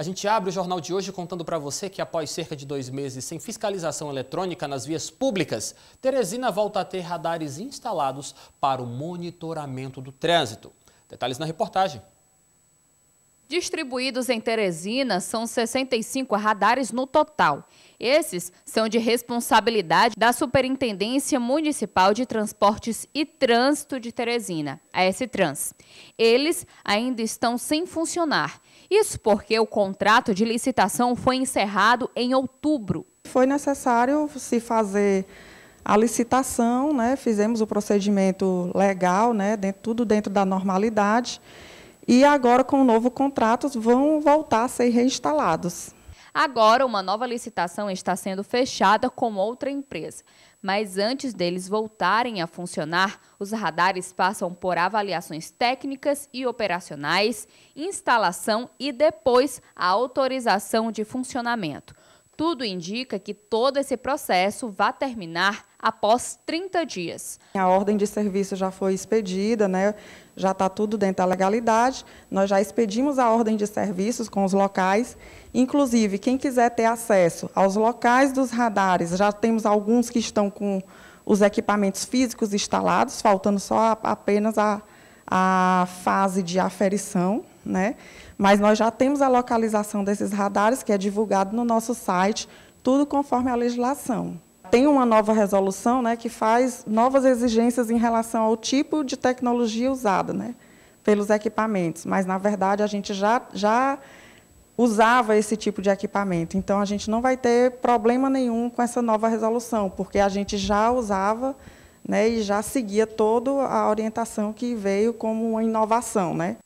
A gente abre o jornal de hoje contando para você que após cerca de dois meses sem fiscalização eletrônica nas vias públicas, Teresina volta a ter radares instalados para o monitoramento do trânsito. Detalhes na reportagem. Distribuídos em Teresina, são 65 radares no total. Esses são de responsabilidade da Superintendência Municipal de Transportes e Trânsito de Teresina, a S-Trans. Eles ainda estão sem funcionar. Isso porque o contrato de licitação foi encerrado em outubro. Foi necessário se fazer a licitação, né? fizemos o procedimento legal, né? dentro, tudo dentro da normalidade e agora com o novo contrato vão voltar a ser reinstalados. Agora, uma nova licitação está sendo fechada com outra empresa. Mas antes deles voltarem a funcionar, os radares passam por avaliações técnicas e operacionais, instalação e depois a autorização de funcionamento. Tudo indica que todo esse processo vai terminar após 30 dias. A ordem de serviço já foi expedida, né? já está tudo dentro da legalidade. Nós já expedimos a ordem de serviços com os locais. Inclusive, quem quiser ter acesso aos locais dos radares, já temos alguns que estão com os equipamentos físicos instalados, faltando só apenas a, a fase de aferição, né? Mas nós já temos a localização desses radares, que é divulgado no nosso site, tudo conforme a legislação tem uma nova resolução né, que faz novas exigências em relação ao tipo de tecnologia usada né, pelos equipamentos, mas, na verdade, a gente já, já usava esse tipo de equipamento. Então, a gente não vai ter problema nenhum com essa nova resolução, porque a gente já usava né, e já seguia toda a orientação que veio como uma inovação. Né?